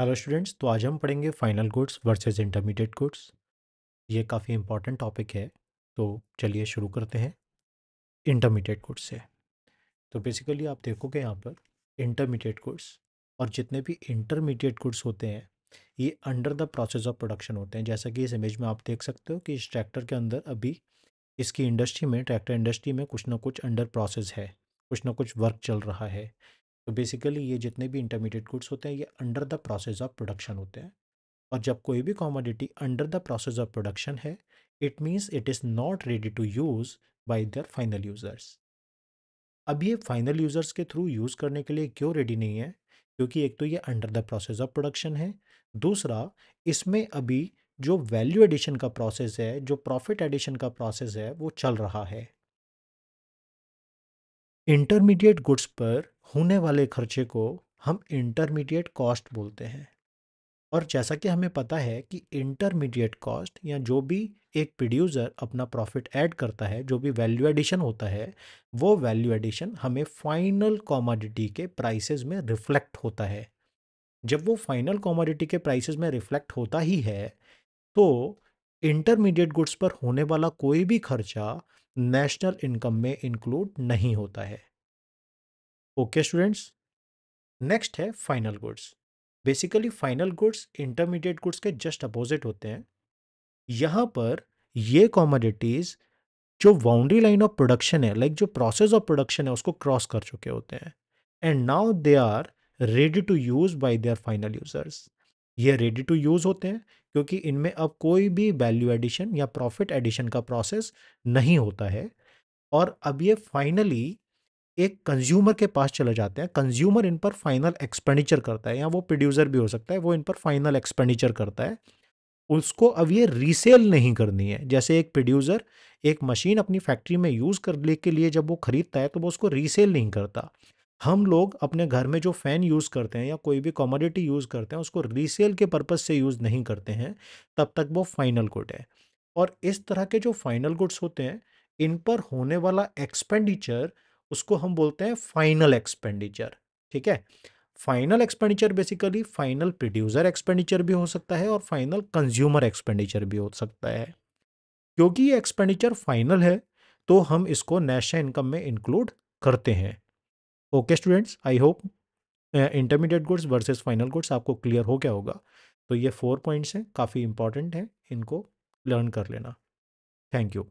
hello students तो आज हम पढ़ेंगे final goods versus intermediate goods ये काफ़ी इंपॉर्टेंट टॉपिक है तो चलिए शुरू करते हैं इंटरमीडिएट गुड्स से तो बेसिकली आप देखोगे यहाँ पर इंटरमीडिएट गुड्स और जितने भी इंटरमीडिएट गुड्स होते हैं ये under the process of production होते हैं जैसा कि इस इमेज में आप देख सकते हो कि इस ट्रैक्टर के अंदर अभी इसकी इंडस्ट्री में ट्रैक्टर इंडस्ट्री में कुछ ना कुछ अंडर प्रोसेस है कुछ ना कुछ वर्क चल रहा है तो बेसिकली ये जितने भी इंटरमीडिएट गुड्स होते हैं ये under the process of production होते हैं और जब कोई भी commodity under the process of production है it means it is not ready to use by their final users अब ये फाइनल यूज़र्स के थ्रू यूज़ करने के लिए क्यों रेडी नहीं है क्योंकि एक तो ये under the process of production है दूसरा इसमें अभी जो वैल्यू एडिशन का प्रोसेस है जो प्रॉफिट एडिशन का प्रोसेस है वो चल रहा है इंटरमीडिएट गुड्स पर होने वाले खर्चे को हम इंटरमीडिएट कॉस्ट बोलते हैं और जैसा कि हमें पता है कि इंटरमीडिएट कॉस्ट या जो भी एक प्रोड्यूसर अपना प्रॉफिट ऐड करता है जो भी वैल्यू एडिशन होता है वो वैल्यू एडिशन हमें फाइनल कॉमोडिटी के प्राइसेस में रिफ्लेक्ट होता है जब वो फाइनल कॉमोडिटी के प्राइसेस में रिफ्लेक्ट होता ही है तो इंटरमीडिएट गुड्स पर होने वाला कोई भी खर्चा नेशनल इनकम में इंक्लूड नहीं होता है ओके स्टूडेंट्स नेक्स्ट है final goods basically final goods intermediate goods के जस्ट अपोजिट होते हैं यहाँ पर ये कॉमोडिटीज़ जो बाउंड्री लाइन ऑफ प्रोडक्शन है लाइक like जो प्रोसेस ऑफ प्रोडक्शन है उसको क्रॉस कर चुके होते हैं and now they are ready to use by their final users ये रेडी टू यूज़ होते हैं क्योंकि इनमें अब कोई भी वैल्यू एडिशन या प्रॉफिट एडिशन का प्रोसेस नहीं होता है और अब ये फाइनली एक कंज्यूमर के पास चले जाते हैं कंज्यूमर इन पर फाइनल एक्सपेंडिचर करता है या वो प्रोड्यूसर भी हो सकता है वो इन पर फाइनल एक्सपेंडिचर करता है उसको अब ये रीसेल नहीं करनी है जैसे एक प्रोड्यूसर एक मशीन अपनी फैक्ट्री में यूज़ करने के लिए जब वो ख़रीदता है तो वो उसको रीसेल नहीं करता हम लोग अपने घर में जो फ़ैन यूज़ करते हैं या कोई भी कॉमोडिटी यूज़ करते हैं उसको रीसेल के पर्पज़ से यूज़ नहीं करते हैं तब तक वो फाइनल गुड है और इस तरह के जो फाइनल गुड्स होते हैं इन पर होने वाला एक्सपेंडिचर उसको हम बोलते हैं फाइनल एक्सपेंडिचर ठीक है final expenditure basically final producer expenditure भी हो सकता है और फाइनल कंज्यूमर एक्सपेंडिचर भी हो सकता है क्योंकि ये एक्सपेंडिचर फाइनल है तो हम इसको नेशनल इनकम में इंक्लूड करते हैं okay students I hope intermediate goods versus final goods आपको क्लियर हो गया होगा तो ये फोर पॉइंट्स हैं काफ़ी इंपॉर्टेंट हैं इनको लर्न कर लेना थैंक यू